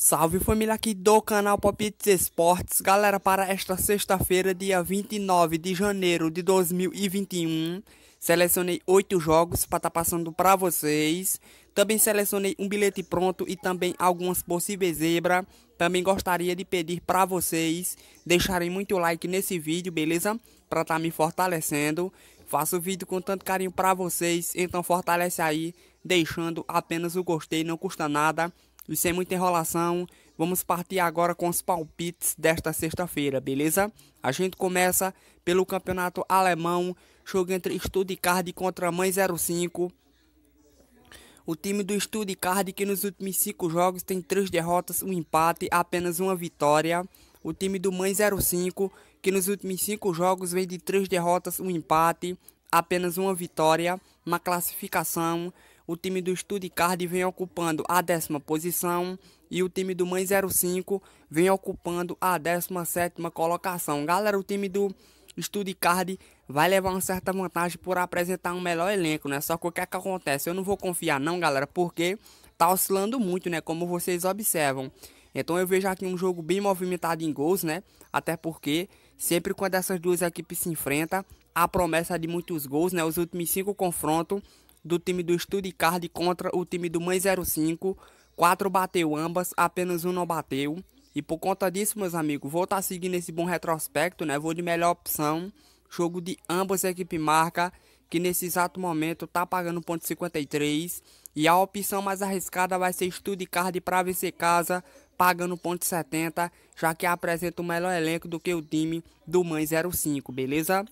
Salve família aqui do canal Popits Esportes, galera, para esta sexta-feira, dia 29 de janeiro de 2021, selecionei oito jogos para estar tá passando para vocês, também selecionei um bilhete pronto e também algumas possíveis zebra, também gostaria de pedir para vocês deixarem muito like nesse vídeo, beleza? Para estar tá me fortalecendo, faço o vídeo com tanto carinho para vocês, então fortalece aí, deixando apenas o gostei, não custa nada, e sem muita enrolação, vamos partir agora com os palpites desta sexta-feira, beleza? A gente começa pelo campeonato alemão, jogo entre Stuttgart contra Mãe 05. O time do Stuttgart que nos últimos cinco jogos tem três derrotas, um empate, apenas uma vitória. O time do Mãe 05 que nos últimos cinco jogos vem de três derrotas, um empate, apenas uma vitória na classificação. O time do Studicard vem ocupando a décima posição e o time do Mãe 05 vem ocupando a 17 colocação. Galera, o time do Studicard vai levar uma certa vantagem por apresentar um melhor elenco, né? Só que o que é que acontece? Eu não vou confiar não, galera, porque tá oscilando muito, né? Como vocês observam. Então eu vejo aqui um jogo bem movimentado em gols, né? Até porque sempre quando essas duas equipes se enfrentam, a promessa de muitos gols, né? Os últimos cinco confrontos do time do Card contra o time do Mãe 05. Quatro bateu ambas, apenas um não bateu. E por conta disso, meus amigos, vou estar tá seguindo esse bom retrospecto, né? Vou de melhor opção. Jogo de ambas equipes marca, que nesse exato momento tá pagando 53. E a opção mais arriscada vai ser Card para vencer casa, pagando 70, já que apresenta o melhor elenco do que o time do Mãe 05, beleza?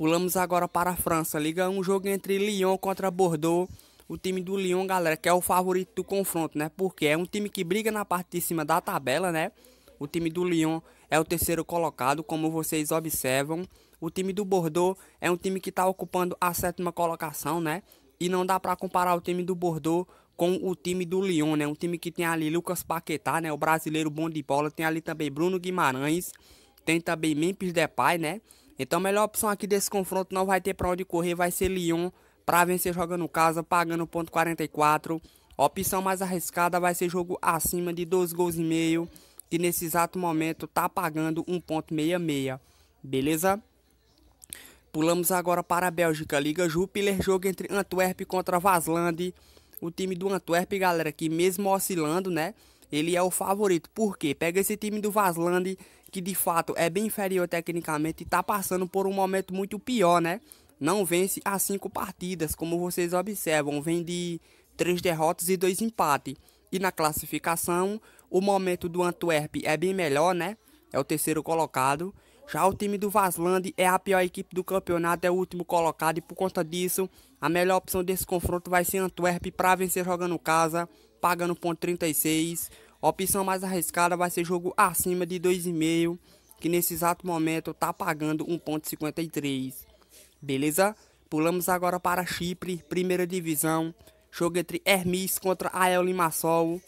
Pulamos agora para a França. Liga um jogo entre Lyon contra Bordeaux. O time do Lyon, galera, que é o favorito do confronto, né? Porque é um time que briga na parte de cima da tabela, né? O time do Lyon é o terceiro colocado, como vocês observam. O time do Bordeaux é um time que está ocupando a sétima colocação, né? E não dá para comparar o time do Bordeaux com o time do Lyon, né? Um time que tem ali Lucas Paquetá, né? O brasileiro bom de bola. Tem ali também Bruno Guimarães. Tem também Memphis Depay, né? Então a melhor opção aqui desse confronto não vai ter pra onde correr, vai ser Lyon pra vencer jogando casa, pagando ponto 44. A opção mais arriscada vai ser jogo acima de 2 gols e meio, que nesse exato momento tá pagando 1.66, beleza? Pulamos agora para a Bélgica, Liga Júpiter jogo entre Antwerp contra Vaslande. O time do Antwerp, galera, que mesmo oscilando, né? Ele é o favorito. Por quê? Pega esse time do Vaslande, que de fato é bem inferior tecnicamente e está passando por um momento muito pior, né? Não vence as cinco partidas, como vocês observam, vem de três derrotas e dois empates. E na classificação, o momento do Antwerp é bem melhor, né? É o terceiro colocado. Já o time do Vasland é a pior equipe do campeonato, é o último colocado e por conta disso, a melhor opção desse confronto vai ser Antwerp para vencer jogando casa, pagando ponto 36. A opção mais arriscada vai ser jogo acima de 2,5, que nesse exato momento está pagando 1,53. Beleza? Pulamos agora para Chipre, primeira divisão. Jogo entre Hermes contra Ael Limassol.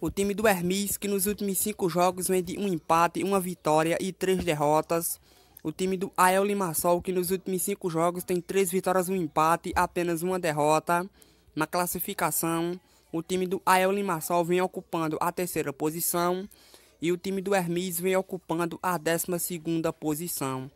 O time do Hermes, que nos últimos 5 jogos vem de um empate, uma vitória e 3 derrotas. O time do Ael Limassol, que nos últimos 5 jogos tem 3 vitórias, um empate, apenas uma derrota. Na classificação, o time do Ael Limassol vem ocupando a terceira posição e o time do Hermes vem ocupando a décima segunda posição.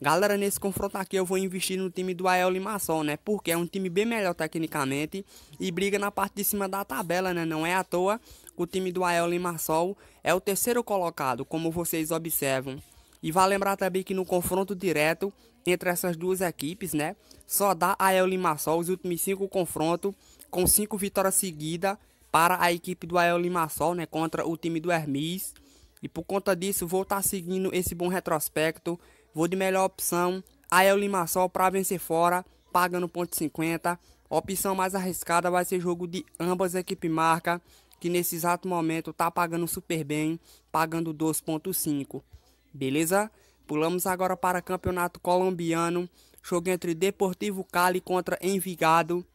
Galera, nesse confronto aqui eu vou investir no time do Ael Limassol, né? Porque é um time bem melhor tecnicamente e briga na parte de cima da tabela, né? Não é à toa o time do Ael Limassol é o terceiro colocado, como vocês observam. E vale lembrar também que no confronto direto entre essas duas equipes, né? Só dá Ael Limassol os últimos cinco confrontos com cinco vitórias seguidas para a equipe do Ael Limassol, né, contra o time do Hermes. E por conta disso, vou estar tá seguindo esse bom retrospecto. Vou de melhor opção, Ael Limassol para vencer fora, pagando ponto 50. A opção mais arriscada vai ser jogo de ambas equipes marca, que nesse exato momento tá pagando super bem, pagando 2.5. Beleza? Pulamos agora para campeonato colombiano, jogo entre Deportivo Cali contra Envigado.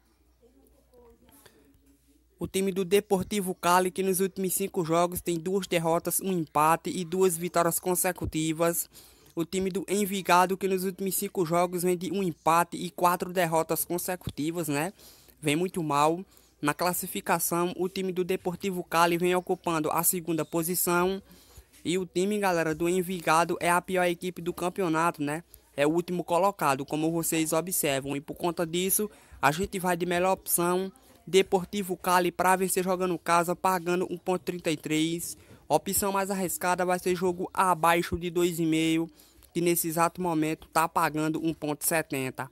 O time do Deportivo Cali, que nos últimos cinco jogos tem duas derrotas, um empate e duas vitórias consecutivas. O time do Envigado, que nos últimos cinco jogos vem de um empate e quatro derrotas consecutivas, né? Vem muito mal. Na classificação, o time do Deportivo Cali vem ocupando a segunda posição. E o time, galera, do Envigado é a pior equipe do campeonato, né? É o último colocado, como vocês observam. E por conta disso, a gente vai de melhor opção Deportivo Cali para vencer jogando casa, pagando 1.33. Opção mais arriscada vai ser jogo abaixo de 2,5, que nesse exato momento tá pagando 1.70.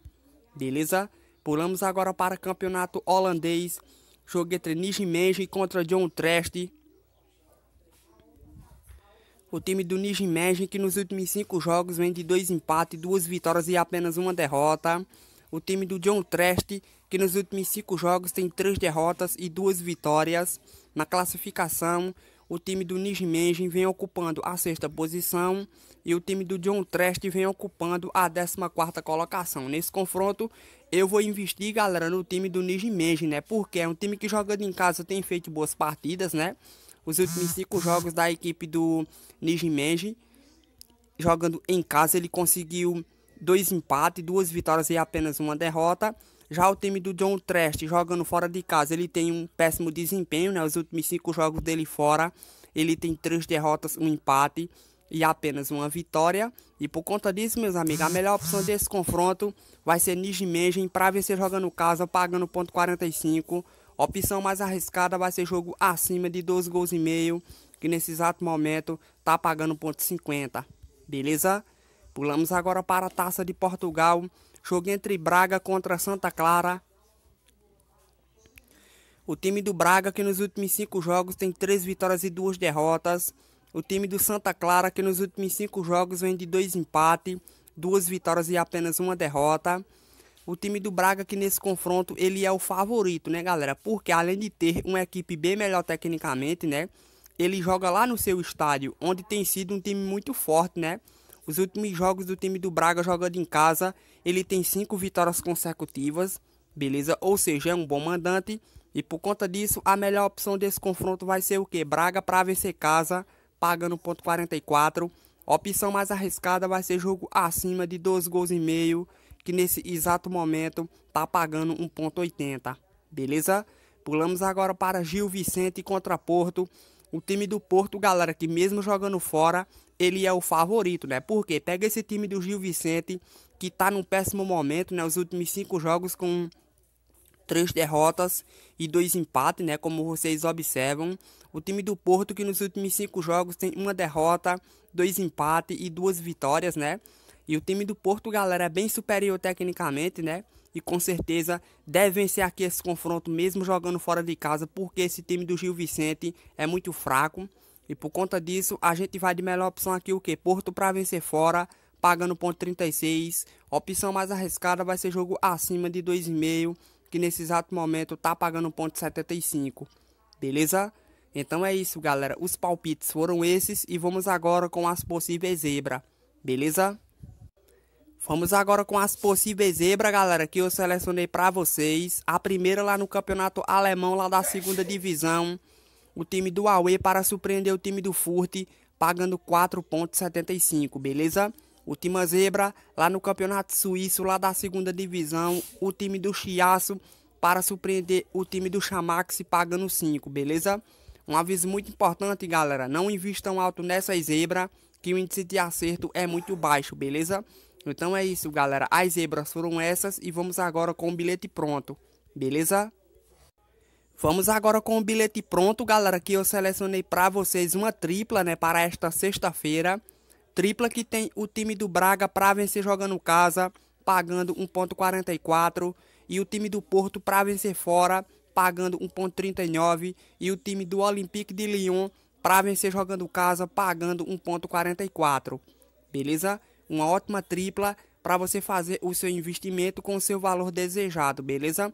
Beleza? Pulamos agora para campeonato holandês. Jogo entre Nijmegen contra John Trest. O time do Nijmegen que nos últimos cinco jogos vem de dois empates, duas vitórias e apenas uma derrota. O time do John Trest que nos últimos cinco jogos tem três derrotas e duas vitórias. Na classificação, o time do Nijmegen vem ocupando a sexta posição e o time do John Trest vem ocupando a 14 quarta colocação. Nesse confronto, eu vou investir, galera, no time do Nijmegen, né? Porque é um time que jogando em casa tem feito boas partidas, né? Os últimos cinco jogos da equipe do Nijmegen, jogando em casa, ele conseguiu dois empates, duas vitórias e apenas uma derrota. Já o time do John Trest, jogando fora de casa, ele tem um péssimo desempenho, né? Os últimos cinco jogos dele fora, ele tem três derrotas, um empate e apenas uma vitória. E por conta disso, meus amigos, a melhor opção desse confronto vai ser Nijimengen para vencer jogando casa, pagando ponto 45. Opção mais arriscada vai ser jogo acima de 12 gols e meio, que nesse exato momento tá pagando ponto 50. Beleza? Pulamos agora para a Taça de Portugal, Jogo entre Braga contra Santa Clara. O time do Braga, que nos últimos cinco jogos tem três vitórias e duas derrotas. O time do Santa Clara, que nos últimos cinco jogos vem de dois empates, duas vitórias e apenas uma derrota. O time do Braga, que nesse confronto ele é o favorito, né, galera? Porque além de ter uma equipe bem melhor tecnicamente, né? Ele joga lá no seu estádio, onde tem sido um time muito forte, né? Os últimos jogos do time do Braga jogando em casa, ele tem cinco vitórias consecutivas, beleza? Ou seja, é um bom mandante. E por conta disso, a melhor opção desse confronto vai ser o que? Braga para vencer casa, pagando ponto 44. A opção mais arriscada vai ser jogo acima de 12 gols e meio, que nesse exato momento tá pagando 1.80. Beleza? Pulamos agora para Gil Vicente contra Porto. O time do Porto, galera, que mesmo jogando fora, ele é o favorito, né? Porque pega esse time do Gil Vicente, que tá num péssimo momento, né? Os últimos cinco jogos com três derrotas e dois empates, né? Como vocês observam. O time do Porto, que nos últimos cinco jogos tem uma derrota, dois empates e duas vitórias, né? E o time do Porto, galera, é bem superior tecnicamente, né? E com certeza deve vencer aqui esse confronto, mesmo jogando fora de casa, porque esse time do Gil Vicente é muito fraco. E por conta disso, a gente vai de melhor opção aqui o que? Porto para vencer fora, pagando ponto 36. Opção mais arriscada vai ser jogo acima de 2,5, que nesse exato momento tá pagando ponto 75. Beleza? Então é isso, galera. Os palpites foram esses e vamos agora com as possíveis zebra. Beleza? Vamos agora com as possíveis zebra, galera, que eu selecionei para vocês. A primeira lá no campeonato alemão, lá da segunda divisão o time do Aue para surpreender o time do Furte, pagando 4,75, beleza? Última zebra, lá no Campeonato Suíço, lá da segunda divisão, o time do Chiaço para surpreender o time do Chamax pagando 5, beleza? Um aviso muito importante, galera, não invistam alto nessa zebra, que o índice de acerto é muito baixo, beleza? Então é isso, galera, as zebras foram essas e vamos agora com o bilhete pronto, beleza? Vamos agora com o bilhete pronto, galera, que eu selecionei para vocês uma tripla, né, para esta sexta-feira. Tripla que tem o time do Braga para vencer jogando casa, pagando 1.44, e o time do Porto para vencer fora, pagando 1.39, e o time do Olympique de Lyon para vencer jogando casa, pagando 1.44. Beleza? Uma ótima tripla para você fazer o seu investimento com o seu valor desejado, beleza?